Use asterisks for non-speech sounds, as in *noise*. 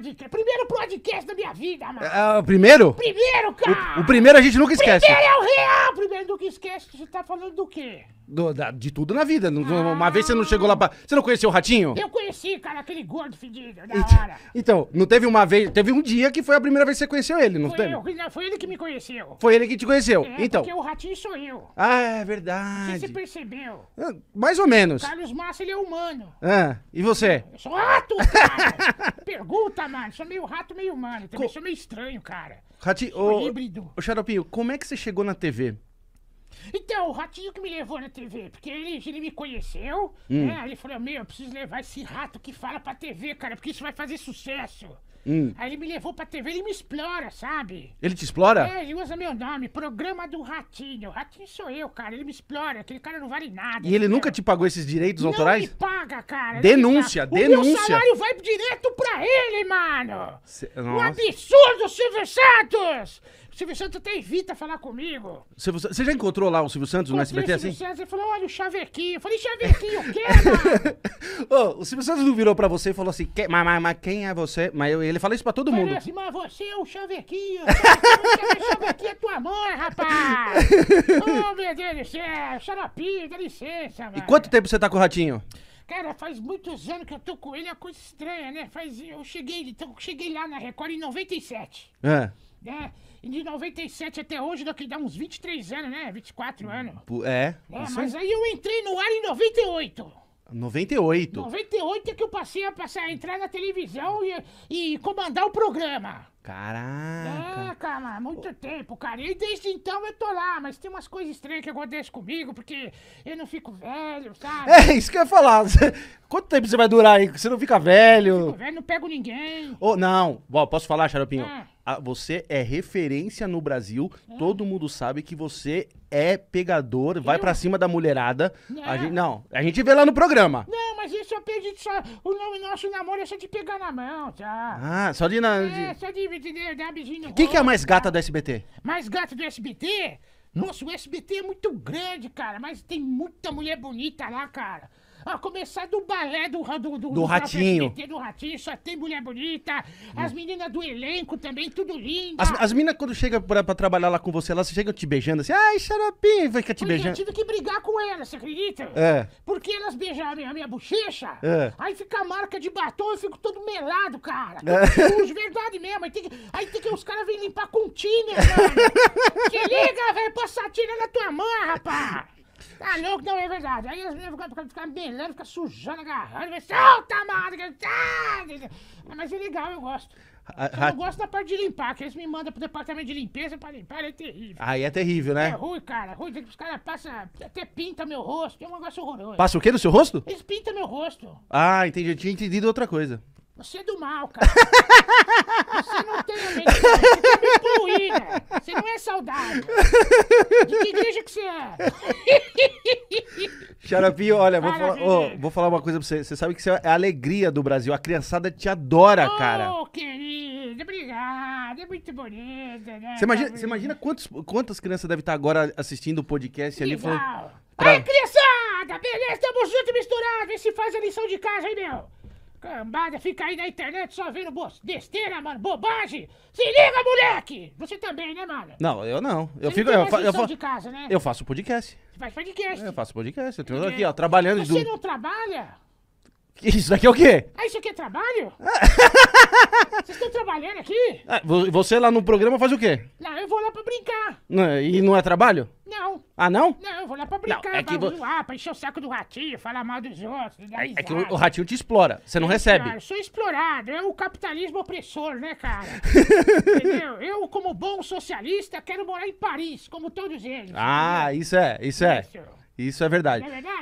podcast. Primeiro podcast da minha vida, mano. É, o primeiro? Primeiro, cara! O, o primeiro a gente nunca esquece. Primeiro é o real! Primeiro nunca esquece. Você tá falando do quê? Do, da, de tudo na vida. Ah. Uma vez você não chegou lá pra. Você não conheceu o Ratinho? Eu conheci, cara, aquele gordo fedido, da então, hora. Então, não teve uma vez. Teve um dia que foi a primeira vez que você conheceu ele, não foi teve? Eu, não, foi ele que me conheceu. Foi ele que te conheceu. É, então. Porque o Ratinho sou eu. Ah, é verdade. Você percebeu? É, mais ou menos. Carlos Massa, ele é humano. Ah, e você? Eu sou rato, cara. *laughs* Pergunta sacanagem. Tá sou meio rato, meio humano. Também Co... sou meio estranho, cara. Rati, híbrido. Ô, Xaropinho, como é que você chegou na TV? Então, o ratinho que me levou na TV, porque ele, ele me conheceu, hum. né? Ele falou, meu, eu preciso levar esse rato que fala pra TV, cara, porque isso vai fazer sucesso. Hum. Aí ele me levou pra TV, ele me explora, sabe? Ele te explora? É, ele usa meu nome, Programa do Ratinho. O Ratinho sou eu, cara, ele me explora, aquele cara não vale nada. E ele nunca te pagou esses direitos não autorais? Não me paga, cara. Denúncia, paga. denúncia. O meu salário vai direto pra ele, mano. Cê... Um absurdo, Silvio Santos! O Silvio Santos até evita falar comigo. Você já encontrou lá o Silvio Santos no SBT o Silvio assim? Santos, ele falou, olha o Chavequinho. Eu falei, Chavequinho, o quê, mano? *laughs* o Silvio Santos não virou pra você e falou assim, "Que- mas, mas- mas quem é você? Mas eu- ele fala isso pra todo mundo. Assim, mas você é o Chavequinho. Chavequinho, é Chavequinho é tua mãe, rapaz. Ô, *laughs* oh, meu Deus do céu, xaropinho, dá licença, mano. E quanto tempo você tá com o Ratinho? Cara, faz muitos anos que eu tô com ele, é uma coisa estranha, né? Faz, eu cheguei, então, cheguei lá na Record em 97. É. É, e de 97 até hoje, daqui dá uns 23 anos, né? 24 anos. É. É, isso mas aí eu entrei no ar em 98. 98. 98 é que eu passei a, passar, a entrar na televisão e, e comandar o programa. Caraca. É, cara, muito tempo, cara. E desde então eu tô lá, mas tem umas coisas estranhas que acontecem comigo, porque eu não fico velho, sabe? É, isso que eu ia falar. Quanto tempo você vai durar aí? Você não fica velho? Fico velho, não pego ninguém. Oh, não, bom, posso falar, Xaropinho? Ah. Ah, Você é referência no Brasil. Ah. Todo mundo sabe que você é pegador, vai pra cima da mulherada. A Não. É. gente, não, a gente vê lá no programa. Não, mas isso eu perdi só. O nome nosso namoro é só de pegar na mão, tá? Ah, só de... na- É, só de, de, de dar beijinho no Quem que é a mais gata tá? do SBT? Mais gata do SBT? Nossa, o SBT é muito grande, cara, mas tem muita mulher bonita lá, cara. A começar do balé do, do, do, do Ratinho. do Ratinho, só tem mulher bonita. As hum. meninas do elenco também, tudo lindo. As, as meninas, quando chegam pra, pra trabalhar lá com você, elas chegam te beijando assim, ai, xarapim, vai ficar te Porque beijando. Eu tive que brigar com elas, você acredita? É. Porque elas beijaram a minha, a minha bochecha, é. aí fica a marca de batom, eu fico todo melado, cara. É. Sujo, verdade mesmo. Aí tem que, aí tem que os caras vêm limpar com tiner, mano. Se *laughs* liga, velho, passar tira na tua mão, rapaz. Tá ah, louco, não é verdade. Aí as meninas ficam, ficam beirando, ficam sujando, agarrando, solta, mano! Ah, mas é legal, eu gosto. Eu não gosto da parte de limpar, que eles me mandam pro departamento de limpeza pra limpar, é terrível. Aí ah, é terrível, né? É ruim, cara. Ruim, os caras passam, até pinta meu rosto, é um negócio horroroso. Passa o quê no seu rosto? Eles pintam meu rosto. Ah, entendi. Eu tinha entendido outra coisa. Você é do mal, cara. *laughs* você não tem a mente, você tá é saudável. De que igreja que você é? *laughs* Xarapinho, olha, vou falar, vou falar uma coisa pra você. Você sabe que você é a alegria do Brasil. A criançada te adora, oh, cara. Ô, querido, obrigado. É muito bonita, né? Você imagina, você imagina quantos, quantas crianças devem estar agora assistindo o podcast que ali legal. falando. Aí, criançada! Beleza, tamo junto misturado. Vê se faz a lição de casa, hein, meu? Cambada, fica aí na internet só vendo besteira, mano, bobagem. Se liga, moleque! Você também, né, mano? Não, eu não. Eu você fico. Não eu, fa eu, fa de casa, né? eu faço podcast. Você faz podcast? eu faço podcast. Eu tô é. aqui, ó, trabalhando. Você não trabalha? Isso daqui é o quê? Ah, isso aqui é trabalho? *laughs* Ah. Vocês estão trabalhando aqui? Ah, você lá no programa faz o quê? Não, eu vou lá pra brincar. Não, e não é trabalho? Ah, não? Não, eu vou lá pra brincar, não, é pra zoar, vo... pra encher o saco do ratinho, falar mal dos outros. É, é, que o, ratinho te explora, você não é, recebe. Cara, eu sou explorado, é o capitalismo opressor, né, cara? *laughs* Entendeu? Eu, como bom socialista, quero morar em Paris, como todos eles. Ah, entendeu? isso é, isso é. Isso, isso é verdade. É verdade?